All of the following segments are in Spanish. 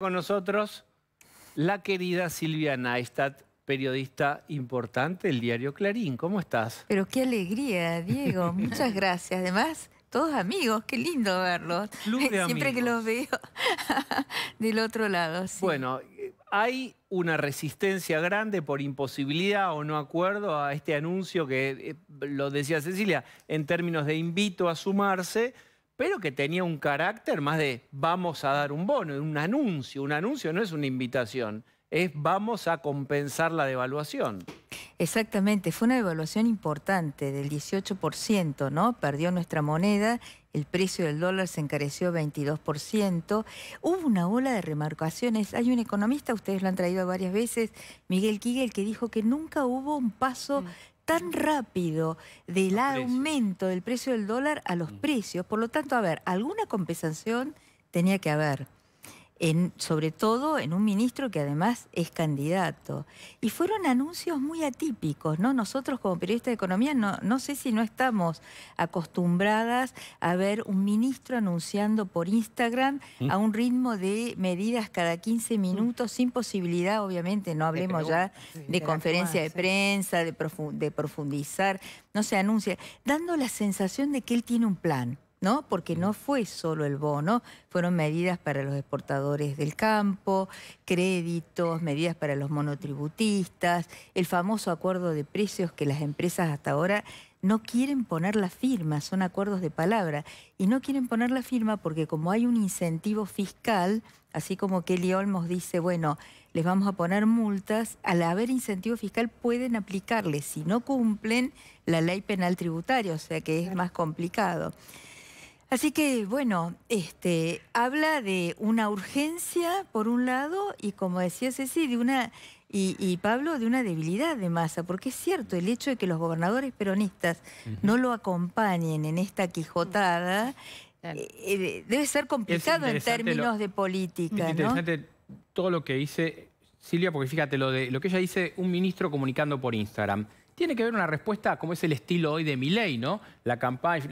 Con nosotros la querida Silvia Neistat, periodista importante del diario Clarín. ¿Cómo estás? Pero qué alegría, Diego. Muchas gracias. Además, todos amigos, qué lindo verlos. Siempre que los veo del otro lado. Bueno, hay una resistencia grande por imposibilidad o no acuerdo a este anuncio que eh, lo decía Cecilia, en términos de invito a sumarse pero que tenía un carácter más de vamos a dar un bono, un anuncio. Un anuncio no es una invitación, es vamos a compensar la devaluación. Exactamente, fue una devaluación importante del 18%, ¿no? Perdió nuestra moneda, el precio del dólar se encareció 22%, hubo una ola de remarcaciones. Hay un economista, ustedes lo han traído varias veces, Miguel Kigel, que dijo que nunca hubo un paso tan rápido del aumento del precio del dólar a los mm. precios. Por lo tanto, a ver, alguna compensación tenía que haber sobre todo en un ministro que además es candidato. Y fueron anuncios muy atípicos, ¿no? Nosotros como periodistas de economía no, no sé si no estamos acostumbradas a ver un ministro anunciando por Instagram ¿Mm? a un ritmo de medidas cada 15 ¿Mm? minutos, sin posibilidad, obviamente, no hablemos ya de, conferencia de prensa, de profundizar, no se anuncia, dando la sensación de que él tiene un plan. Porque no fue solo el bono, fueron medidas para los exportadores del campo, créditos, medidas para los monotributistas, el famoso acuerdo de precios que las empresas hasta ahora no quieren poner la firma, son acuerdos de palabra, y no quieren poner la firma porque como hay un incentivo fiscal, así como Kelly Olmos dice, bueno, les vamos a poner multas, al haber incentivo fiscal pueden aplicarle, si no cumplen, la ley penal tributaria, o sea que es más complicado. Así que, bueno, este, habla de una urgencia, por un lado, y como decía Ceci, de una, y, Pablo, de una debilidad de masa, porque es cierto, el hecho de que los gobernadores peronistas no lo acompañen en esta quijotada eh, debe ser complicado en términos de política. Es interesante todo lo que dice Silvia, porque fíjate, lo, de, lo que ella dice, un ministro comunicando por Instagram tiene que ver una respuesta como es el estilo hoy de Milei, ¿no? La campaña,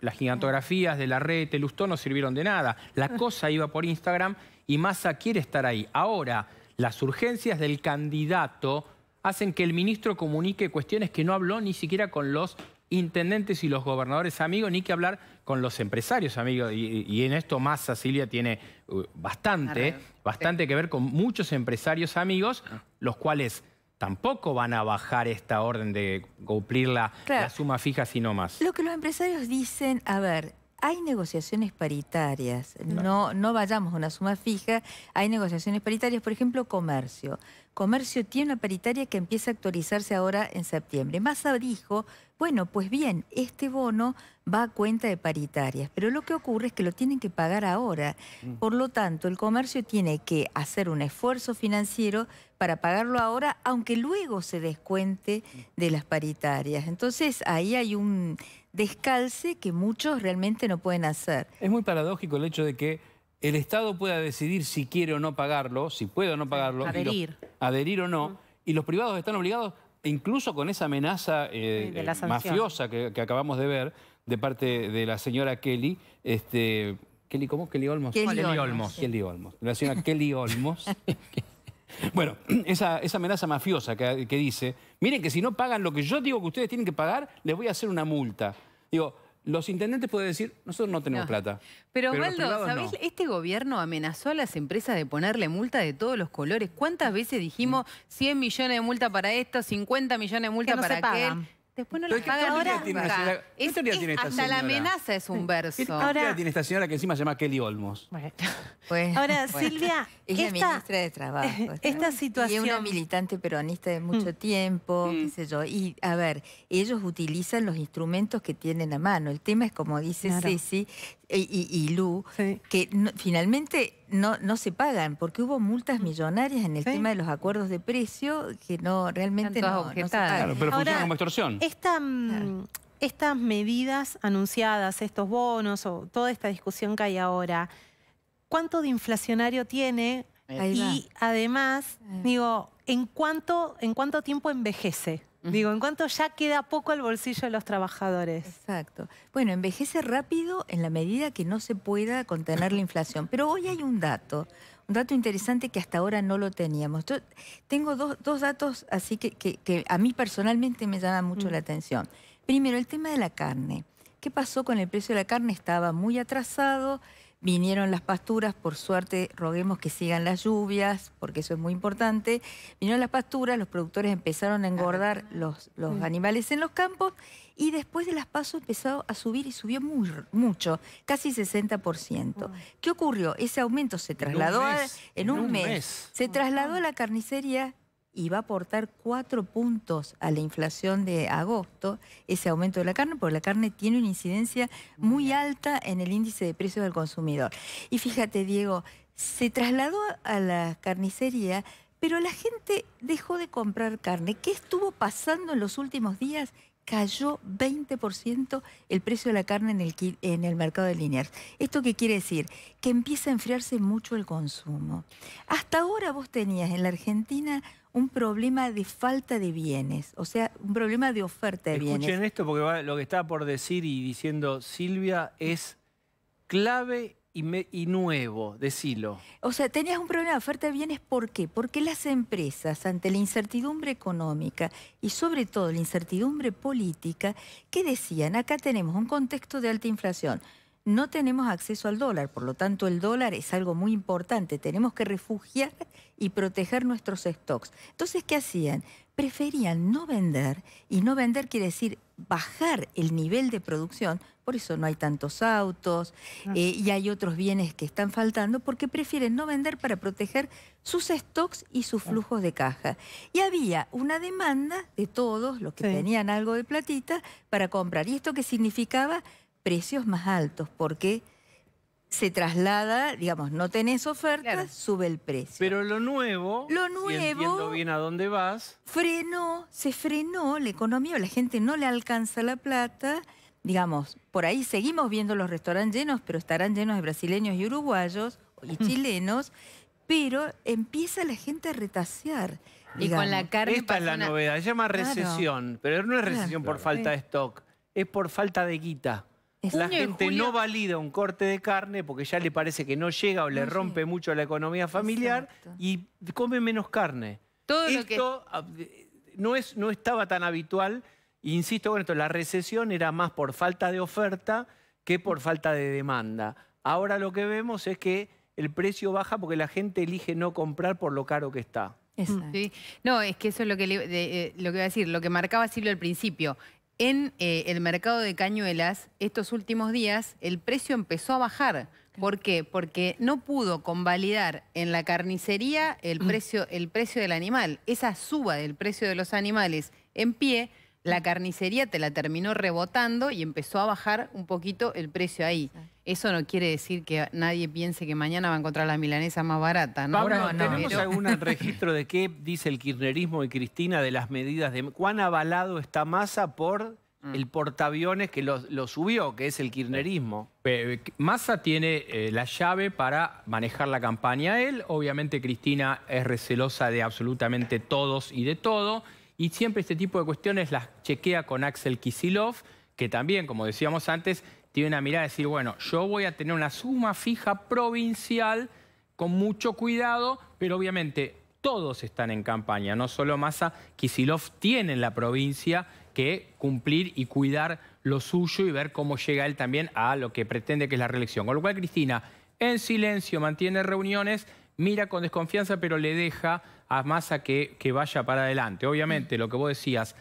las gigantografías de la red, el no sirvieron de nada. La ah. cosa iba por Instagram y Massa quiere estar ahí. Ahora, las urgencias del candidato hacen que el ministro comunique cuestiones que no habló ni siquiera con los intendentes y los gobernadores amigos, ni que hablar con los empresarios amigos. Y, y en esto Massa, Silvia, tiene uh, bastante, bastante que ver con muchos empresarios amigos, ah. los cuales tampoco van a bajar esta orden de cumplir la, suma fija, sino más. Lo que los empresarios dicen, a ver, hay negociaciones paritarias, no, no vayamos a una suma fija, hay negociaciones paritarias, por ejemplo, comercio. Comercio tiene una paritaria que empieza a actualizarse ahora en septiembre. Massa dijo, bueno, pues bien, este bono va a cuenta de paritarias, pero lo que ocurre es que lo tienen que pagar ahora. Mm. Por lo tanto, el comercio tiene que hacer un esfuerzo financiero para pagarlo ahora, aunque luego se descuente mm. de las paritarias. Entonces, ahí hay un descalce que muchos realmente no pueden hacer. Es muy paradójico el hecho de que el Estado pueda decidir si quiere o no pagarlo, si puede o no pagarlo. Adherir. adherir o no. Y los privados están obligados, incluso con esa amenaza eh, eh, mafiosa que, acabamos de ver de parte de la señora Kelly, este, Kelly, ¿cómo? Kelly Olmos. Kelly, Olmos. Kelly Olmos. La señora Kelly Olmos. Bueno, esa, amenaza mafiosa que, dice, miren que si no pagan lo que yo digo que ustedes tienen que pagar, les voy a hacer una multa. Digo, los intendentes pueden decir, nosotros no tenemos plata. Pero, Osvaldo, ¿sabés? Este gobierno amenazó a las empresas de ponerle multa de todos los colores. ¿Cuántas veces dijimos 100 mm. millones de multa para esto, 50 millones de multa para aquel? Después no lo paga ahora. hasta la amenaza es un verso. ahora, tiene esta señora que encima se llama Kelly Olmos? Bueno, ahora, Silvia... Es la ministra de Trabajo. Esta, situación... Y una militante peronista de mucho mm. tiempo, qué mm. sé yo. Y, a ver, ellos utilizan los instrumentos que tienen a mano. El tema es, como dice Ceci, y, Lu, que finalmente no, no se pagan, porque hubo multas millonarias en el tema de los acuerdos de precio que no realmente no, Claro, pero como extorsión. Mm, estas medidas anunciadas, estos bonos o toda esta discusión que hay ahora, ¿cuánto de inflacionario tiene? y además, eh. digo, ¿en cuánto, ¿en cuánto tiempo envejece? Digo, ¿en cuanto ya queda poco al bolsillo de los trabajadores? Exacto. Bueno, envejece rápido en la medida que no se pueda contener la inflación. Pero hoy hay un dato, un dato interesante que hasta ahora no lo teníamos. Yo tengo dos, datos así que, a mí personalmente me llaman mucho mm. la atención. Primero, el tema de la carne. ¿Qué pasó con el precio de la carne? Estaba muy atrasado vinieron las pasturas, por suerte roguemos que sigan las lluvias, porque eso es muy importante. Vinieron las pasturas, los productores empezaron a engordar los, los animales en los campos y después de las pasos empezó a subir y subió muy, mucho, casi 60%. ¿Qué ocurrió? Ese aumento se trasladó en un mes. se trasladó a la carnicería y va a aportar cuatro puntos a la inflación de agosto, ese aumento de la carne, porque la carne tiene una incidencia muy alta en el índice de precios del consumidor. Y fíjate, Diego, se trasladó a la carnicería, pero la gente dejó de comprar carne. ¿Qué estuvo pasando en los últimos días? Cayó 20% el precio de la carne en el, en el mercado de Liniers. ¿Esto qué quiere decir? Que empieza a enfriarse mucho el consumo. Hasta ahora vos tenías en la Argentina un problema de falta de bienes, o sea, un problema de oferta de bienes. Escuchen esto porque lo que estaba por decir y diciendo Silvia es clave y, y, nuevo, decilo. O sea, tenías un problema de oferta de bienes, ¿por qué? Porque las empresas, ante la incertidumbre económica y sobre todo la incertidumbre política, ¿qué decían? Acá tenemos un contexto de alta inflación, no tenemos acceso al dólar, por lo tanto el dólar es algo muy importante, tenemos que refugiar y proteger nuestros stocks. Entonces, ¿qué hacían? Preferían no vender, y no vender quiere decir bajar el nivel de producción, por eso no hay tantos autos eh, y hay otros bienes que están faltando, porque prefieren no vender para proteger sus stocks y sus flujos de caja. Y había una demanda de todos los que tenían algo de platita para comprar. ¿Y esto qué significaba? precios más altos porque se traslada, digamos, no tenés oferta, sube el precio. Pero lo nuevo, lo nuevo, si bien a dónde vas. Frenó, se frenó la economía, la gente no le alcanza la plata. Digamos, por ahí seguimos viendo los restaurantes llenos, pero estarán llenos de brasileños y uruguayos y mm. chilenos, pero empieza la gente a retasear. Esta es la novedad, se llama recesión, pero no es recesión por falta de stock, es por falta de guita la gente no valida un corte de carne porque ya le parece que no llega o le rompe mucho la economía familiar y come menos carne. esto ah, no, es, no estaba tan habitual. Insisto con esto, la recesión era más por falta de oferta que por falta de demanda. Ahora lo que vemos es que el precio baja porque la gente elige no comprar por lo caro que está. No, es que eso es lo que, eh, lo que a decir, lo que marcaba Silvio al principio en eh, el mercado de cañuelas, estos últimos días, el precio empezó a bajar. ¿Por qué? Porque no pudo convalidar en la carnicería el mm. precio, el precio del animal. Esa suba del precio de los animales en pie, la mm. carnicería te la terminó rebotando y empezó a bajar un poquito el precio ahí. Eso no quiere decir que nadie piense que mañana va a encontrar la milanesa más barata, ¿no? Ahora no, ¿tenemos algún registro de qué dice el kirchnerismo y Cristina de las medidas de... ¿Cuán avalado está Massa por mm. el portaaviones que lo, subió, que es el kirchnerismo. Eh, Massa tiene eh, la llave para manejar la campaña él. Obviamente Cristina es recelosa de absolutamente todos y de todo. Y siempre este tipo de cuestiones las chequea con Axel Kisilov, que también, como decíamos antes, tiene una mirada de decir, bueno, yo voy a tener una suma fija provincial con mucho cuidado, pero obviamente todos están en campaña, no solo Massa, Kisilov tiene en la provincia que cumplir y cuidar lo suyo y ver cómo llega él también a lo que pretende que es la reelección. Con lo cual Cristina en silencio mantiene reuniones, mira con desconfianza, pero le deja a Massa que, que vaya para adelante. Obviamente, lo que vos decías,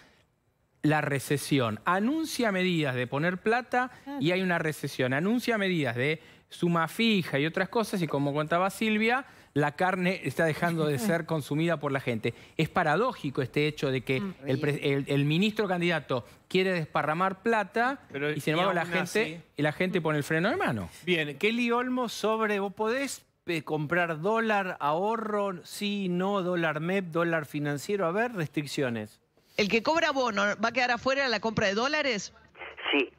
la recesión. Anuncia medidas de poner plata y hay una recesión. Anuncia medidas de suma fija y otras cosas y como contaba Silvia, la carne está dejando de ser consumida por la gente. Es paradójico este hecho de que mm, el, ministro candidato quiere desparramar plata y sin embargo la gente, y la gente pone el freno de mano. Bien, Kelly Olmo sobre, vos podés eh, comprar dólar, ahorro, sí, no, dólar MEP, dólar financiero, a ver, restricciones. ¿El que cobra bono va a quedar afuera de la compra de dólares? Sí.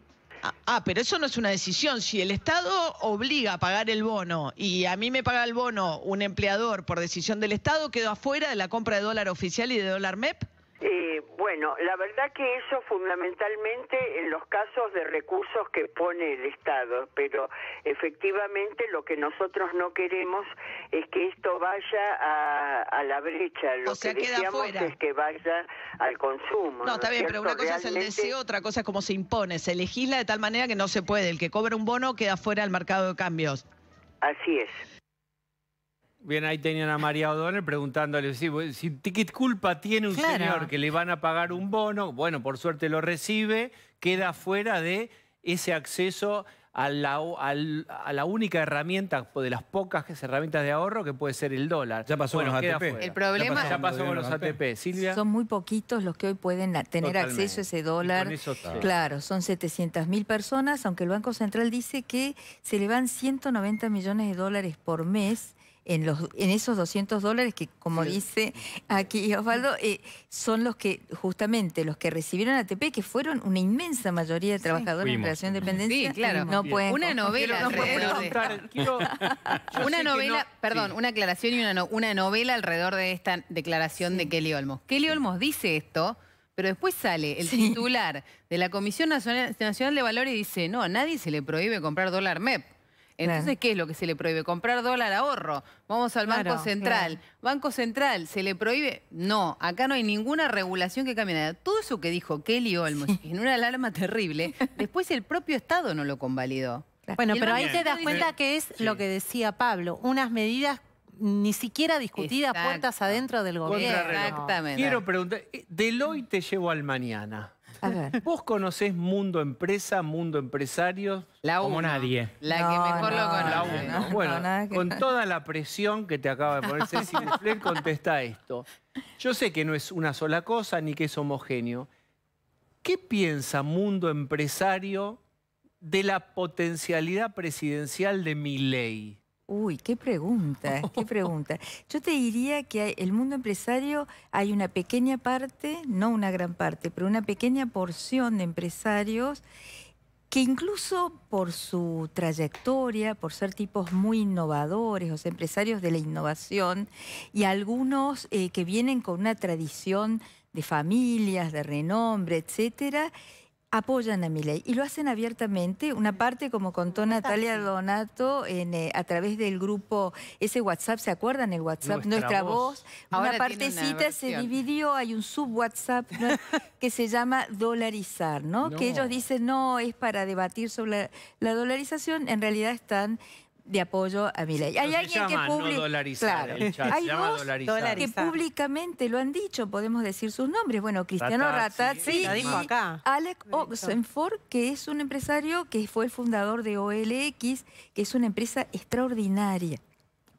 Ah, ah, pero eso no es una decisión. Si el Estado obliga a pagar el bono y a mí me paga el bono un empleador por decisión del Estado, ¿quedo afuera de la compra de dólar oficial y de dólar MEP? Eh, bueno, la verdad que eso fundamentalmente en los casos de recursos que pone el Estado, pero efectivamente lo que nosotros no queremos es que esto vaya a, la brecha, lo que deseamos es que vaya al consumo. No, está bien, pero una cosa es el deseo, otra cosa es cómo se impone, se legisla de tal manera que no se puede, el que cobra un bono queda fuera del mercado de cambios. Así es. Bien, ahí tenían a María O'Donnell preguntándole, ¿qué culpa tiene un señor que le van a pagar un bono? Bueno, por suerte lo recibe, queda fuera de ese acceso a la, a la, única herramienta, de las pocas herramientas de ahorro, que puede ser el dólar. Ya pasó con los ATP. El problema ya pasó, Son muy poquitos los que hoy pueden tener acceso a ese dólar. claro. son 700 mil personas, aunque el Banco Central dice que se le van 190 millones de dólares por mes en, los, en esos 200 dólares que, como dice aquí Osvaldo, eh, son los que justamente los que recibieron ATP, que fueron una inmensa mayoría de trabajadores en relación de dependencia. claro. No pueden una novela una novela, perdón, una aclaración y una, una novela alrededor de esta declaración de Kelly Olmos. Kelly Olmos dice esto pero después sale el titular de la Comisión Nacional, de Valores y dice, no, a nadie se le prohíbe comprar dólar MEP. Entonces, ¿qué es lo que se le prohíbe? Comprar dólar ahorro. Vamos al Banco Central. Banco Central, ¿se le prohíbe? No, acá no hay ninguna regulación que cambie nada. Todo eso que dijo Kelly Olmos en una alarma terrible, después el propio Estado no lo convalidó. Bueno, pero ahí te das cuenta que es lo que decía Pablo, unas medidas ni siquiera discutidas, puertas adentro del gobierno. Exactamente. Quiero preguntar, eh, Deloitte te llevo al mañana. Vos conocés Mundo Empresa, Mundo Empresarios como nadie. La que mejor lo conoce. bueno, con toda la presión que te acaba de poner Ceci Flair, contesta esto. Yo sé que no es una sola cosa ni que es homogéneo. ¿Qué piensa Mundo Empresario de la potencialidad presidencial de mi ley? Uy, qué pregunta, qué pregunta. Yo te diría que el mundo empresario hay una pequeña parte, no una gran parte, pero una pequeña porción de empresarios que incluso por su trayectoria, por ser tipos muy innovadores, o sea, empresarios de la innovación, y algunos eh, que vienen con una tradición de familias, de renombre, etcétera, apoyan a Milei y lo hacen abiertamente. Una parte, como contó Natalia Donato, eh, a través del grupo, ese WhatsApp, ¿se acuerdan el WhatsApp? Nuestra, voz. una partecita se dividió, hay un sub-WhatsApp que se llama dolarizar, ¿no? Que ellos dicen, no, es para debatir sobre la dolarización. En realidad están de apoyo a mi ley. Hay alguien que, Hay dos que públicamente lo han dicho, podemos decir sus nombres. Bueno, Cristiano Ratazzi, sí, y acá. Alec Oxenford, que es un empresario que fue el fundador de OLX, que es una empresa extraordinaria.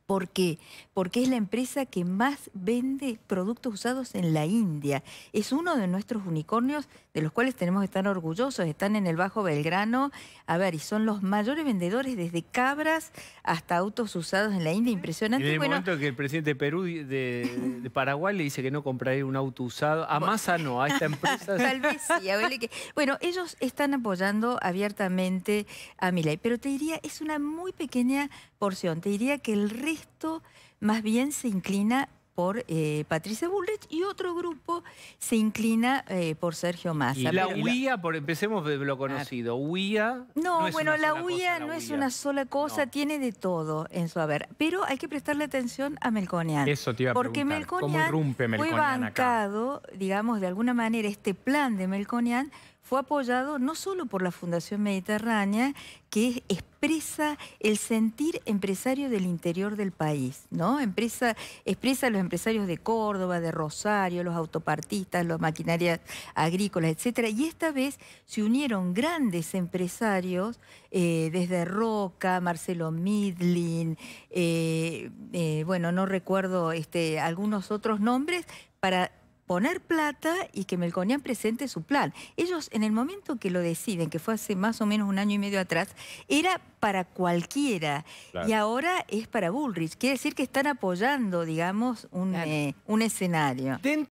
¿Por qué? Porque es la empresa que más vende productos usados en la India. Es uno de nuestros unicornios de los cuales tenemos que estar orgullosos. Están en el Bajo Belgrano. A ver, y son los mayores vendedores desde cabras hasta autos usados en la India. Impresionante. En el momento que el presidente de Perú, de, Paraguay, le dice que no compraría un auto usado. A Masa no, a esta empresa. Tal vez sí. Bueno, ellos están apoyando abiertamente a Milay. Pero te diría, es una muy pequeña porción. Te diría que el resto esto más bien se inclina por eh, Patricia Bullrich y otro grupo se inclina eh, por Sergio Massa. Y la UIA, empecemos de lo conocido, UIA... No, bueno, la UIA no es una sola cosa, tiene de todo en su haber. Pero hay que prestarle atención a Melconian. Eso te iba a porque Melconian fue bancado, digamos, de alguna manera, este plan de Melconian fue apoyado no solo por la Fundación Mediterránea, que expresa el sentir empresario del interior del país, ¿no? expresa a los empresarios de Córdoba, de Rosario, los autopartistas, los maquinarias agrícolas, etc. Y esta vez se unieron grandes empresarios, eh, desde Roca, Marcelo Midlin, eh, eh, bueno, no recuerdo este, algunos otros nombres, para poner plata y que Melconian presente su plan. Ellos en el momento que lo deciden, que fue hace más o menos un año y medio atrás, era para cualquiera y ahora es para Bullrich. Quiere decir que están apoyando, digamos, un, eh, un escenario.